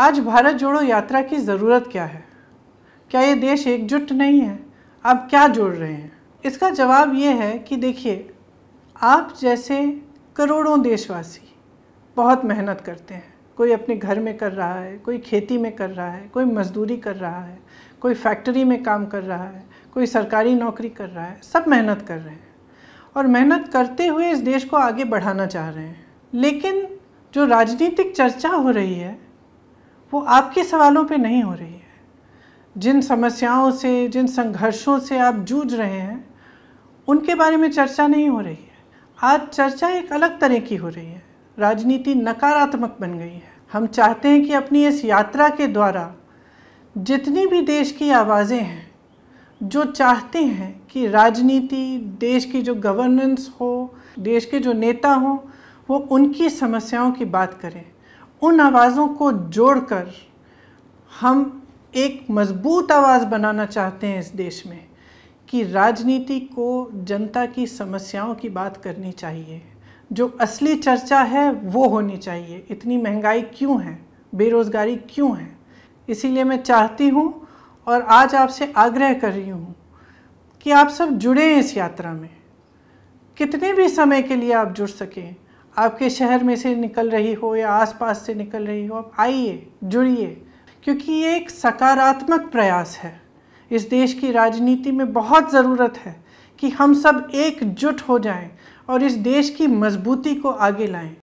आज भारत जोड़ो यात्रा की ज़रूरत क्या है क्या ये देश एकजुट नहीं है आप क्या जोड़ रहे हैं इसका जवाब ये है कि देखिए आप जैसे करोड़ों देशवासी बहुत मेहनत करते हैं कोई अपने घर में कर रहा है कोई खेती में कर रहा है कोई मजदूरी कर रहा है कोई फैक्ट्री में काम कर रहा है कोई सरकारी नौकरी कर रहा है सब मेहनत कर रहे हैं और मेहनत करते हुए इस देश को आगे बढ़ाना चाह रहे हैं लेकिन जो राजनीतिक चर्चा हो रही है वो आपके सवालों पे नहीं हो रही है जिन समस्याओं से जिन संघर्षों से आप जूझ रहे हैं उनके बारे में चर्चा नहीं हो रही है आज चर्चा एक अलग तरह की हो रही है राजनीति नकारात्मक बन गई है हम चाहते हैं कि अपनी इस यात्रा के द्वारा जितनी भी देश की आवाज़ें हैं जो चाहते हैं कि राजनीति देश की जो गवर्नेंस हो देश के जो नेता हों वो उनकी समस्याओं की बात करें उन आवाज़ों को जोड़कर हम एक मजबूत आवाज़ बनाना चाहते हैं इस देश में कि राजनीति को जनता की समस्याओं की बात करनी चाहिए जो असली चर्चा है वो होनी चाहिए इतनी महंगाई क्यों है बेरोज़गारी क्यों है इसीलिए मैं चाहती हूँ और आज आपसे आग्रह कर रही हूँ कि आप सब जुड़े इस यात्रा में कितने भी समय के लिए आप जुड़ सकें आपके शहर में से निकल रही हो या आसपास से निकल रही हो आप आइए जुड़िए क्योंकि ये एक सकारात्मक प्रयास है इस देश की राजनीति में बहुत ज़रूरत है कि हम सब एकजुट हो जाएं और इस देश की मजबूती को आगे लाएं